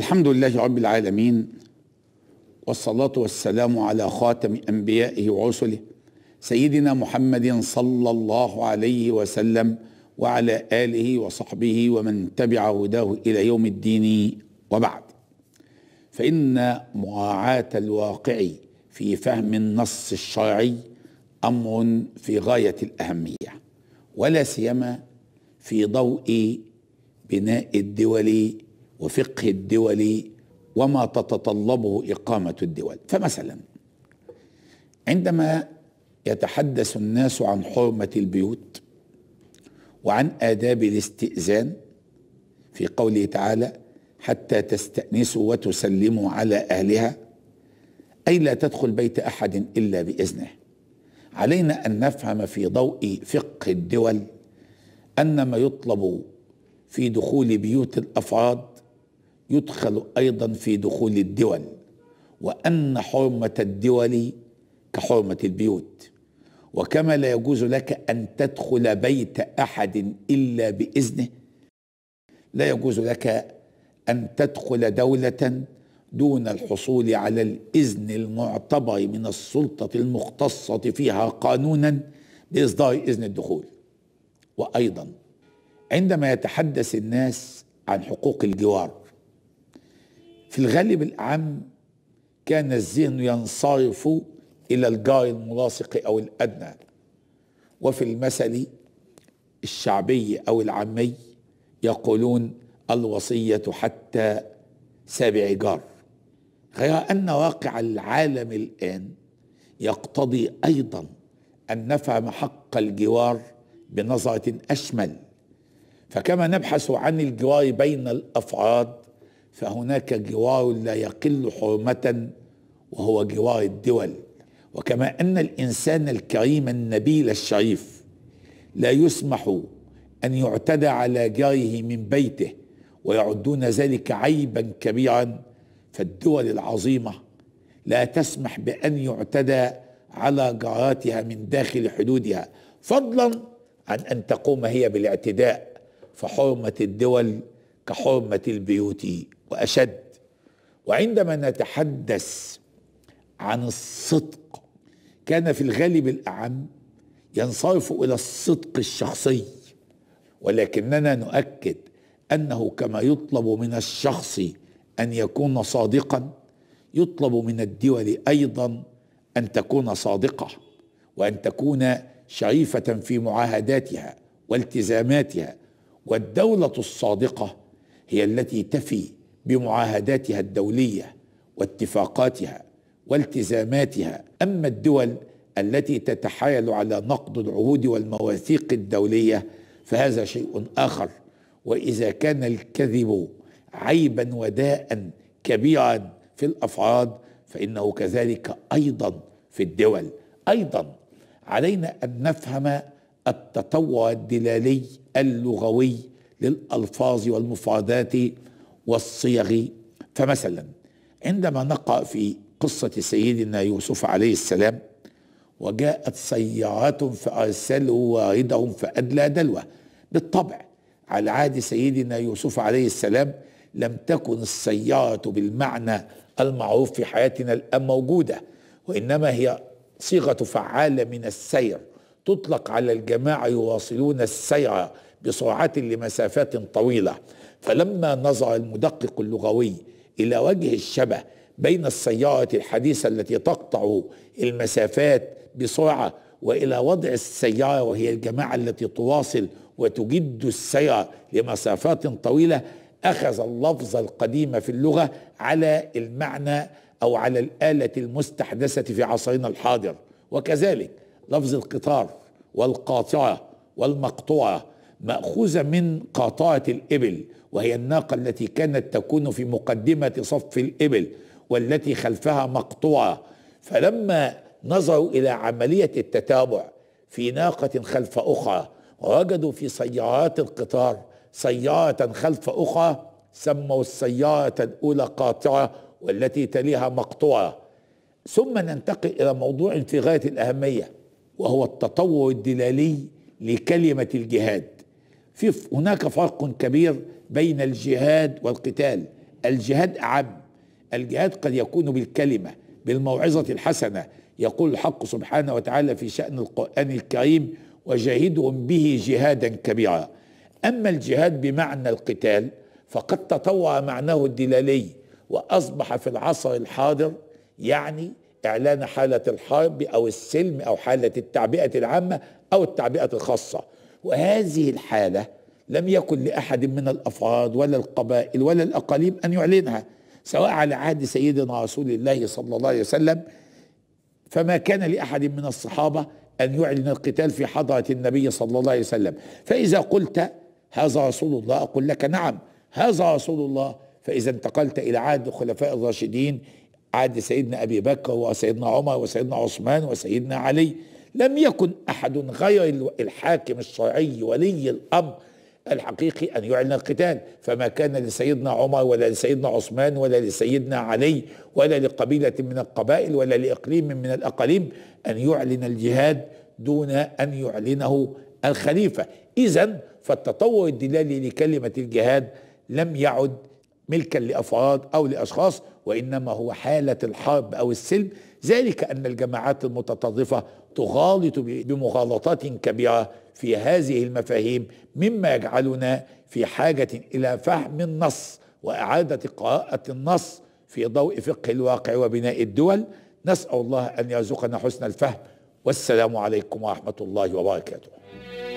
الحمد لله رب العالمين والصلاة والسلام على خاتم أنبيائه ورسله سيدنا محمد صلى الله عليه وسلم وعلى آله وصحبه ومن تبع هداه إلى يوم الدين وبعد فإن مراعاة الواقع في فهم النص الشرعي أمر في غاية الأهمية ولا سيما في ضوء بناء الدول وفقه الدول وما تتطلبه إقامة الدول فمثلا عندما يتحدث الناس عن حرمة البيوت وعن آداب الاستئذان في قوله تعالى حتى تستأنسوا وتسلموا على أهلها أي لا تدخل بيت أحد إلا بإذنه علينا أن نفهم في ضوء فقه الدول أن ما يطلب في دخول بيوت الأفراد يدخل أيضا في دخول الدول وأن حرمة الدول كحرمة البيوت وكما لا يجوز لك أن تدخل بيت أحد إلا بإذنه لا يجوز لك أن تدخل دولة دون الحصول على الإذن المعتبر من السلطة المختصة فيها قانونا بإصدار إذن الدخول وأيضا عندما يتحدث الناس عن حقوق الجوار في الغالب الأعم كان الذهن ينصرف إلى الجار الملاصق أو الأدنى وفي المثل الشعبي أو العامي يقولون الوصية حتى سابع جار غير أن واقع العالم الآن يقتضي أيضا أن نفهم حق الجوار بنظرة أشمل فكما نبحث عن الجوار بين الأفراد فهناك جوار لا يقل حرمة وهو جوار الدول وكما أن الإنسان الكريم النبيل الشريف لا يسمح أن يعتدى على جاره من بيته ويعدون ذلك عيبا كبيرا فالدول العظيمة لا تسمح بأن يعتدى على جاراتها من داخل حدودها فضلا عن أن تقوم هي بالاعتداء فحرمة الدول كحرمة البيوت وأشد وعندما نتحدث عن الصدق كان في الغالب الأعم ينصرف إلى الصدق الشخصي ولكننا نؤكد أنه كما يطلب من الشخص أن يكون صادقا يطلب من الدول أيضا أن تكون صادقة وأن تكون شريفة في معاهداتها والتزاماتها والدولة الصادقة هي التي تفي بمعاهداتها الدوليه واتفاقاتها والتزاماتها اما الدول التي تتحايل على نقض العهود والمواثيق الدوليه فهذا شيء اخر واذا كان الكذب عيبا وداء كبيرا في الافراد فانه كذلك ايضا في الدول ايضا علينا ان نفهم التطور الدلالي اللغوي للألفاظ والمفردات والصيغ فمثلا عندما نقرأ في قصة سيدنا يوسف عليه السلام وجاءت سيارات فأرسلوا واردهم فأدلى دلوه بالطبع على عهد سيدنا يوسف عليه السلام لم تكن السيارة بالمعنى المعروف في حياتنا الآن موجودة وإنما هي صيغة فعالة من السير تطلق على الجماعة يواصلون السير بسرعة لمسافات طويلة فلما نظر المدقق اللغوي إلى وجه الشبه بين السيارة الحديثة التي تقطع المسافات بسرعة وإلى وضع السيارة وهي الجماعة التي تواصل وتجد السير لمسافات طويلة أخذ اللفظ القديم في اللغة على المعنى أو على الآلة المستحدثة في عصرنا الحاضر وكذلك لفظ القطار والقاطعة والمقطوعة مأخوذة من قاطعة الإبل وهي الناقة التي كانت تكون في مقدمة صف الإبل والتي خلفها مقطوعة فلما نظروا إلى عملية التتابع في ناقة خلف أخرى ووجدوا في سيارات القطار سيارة خلف أخرى سموا السيارة الأولى قاطعة والتي تليها مقطوعة ثم ننتقل إلى موضوع في غاية الأهمية وهو التطور الدلالي لكلمة الجهاد في هناك فرق كبير بين الجهاد والقتال الجهاد أعم الجهاد قد يكون بالكلمة بالموعظة الحسنة يقول الحق سبحانه وتعالى في شأن القرآن الكريم وجاهدهم به جهادا كبيرا أما الجهاد بمعنى القتال فقد تطور معناه الدلالي وأصبح في العصر الحاضر يعني إعلان حالة الحرب أو السلم أو حالة التعبئة العامة أو التعبئة الخاصة وهذه الحالة لم يكن لأحد من الأفراد ولا القبائل ولا الأقاليم أن يعلنها سواء على عهد سيدنا رسول الله صلى الله عليه وسلم فما كان لأحد من الصحابة أن يعلن القتال في حضرة النبي صلى الله عليه وسلم فإذا قلت هذا رسول الله أقول لك نعم هذا رسول الله فإذا انتقلت إلى عهد الخلفاء الراشدين عهد سيدنا أبي بكر وسيدنا عمر وسيدنا عثمان وسيدنا علي لم يكن أحد غير الحاكم الشرعي ولي الأمر الحقيقي أن يعلن القتال فما كان لسيدنا عمر ولا لسيدنا عثمان ولا لسيدنا علي ولا لقبيلة من القبائل ولا لإقليم من الأقاليم أن يعلن الجهاد دون أن يعلنه الخليفة إذا فالتطور الدلالي لكلمة الجهاد لم يعد ملكا لأفراد أو لأشخاص وإنما هو حالة الحرب أو السلم ذلك أن الجماعات المتطرفة تغالط بمغالطات كبيره في هذه المفاهيم مما يجعلنا في حاجه الى فهم النص واعاده قراءه النص في ضوء فقه الواقع وبناء الدول نسال الله ان يرزقنا حسن الفهم والسلام عليكم ورحمه الله وبركاته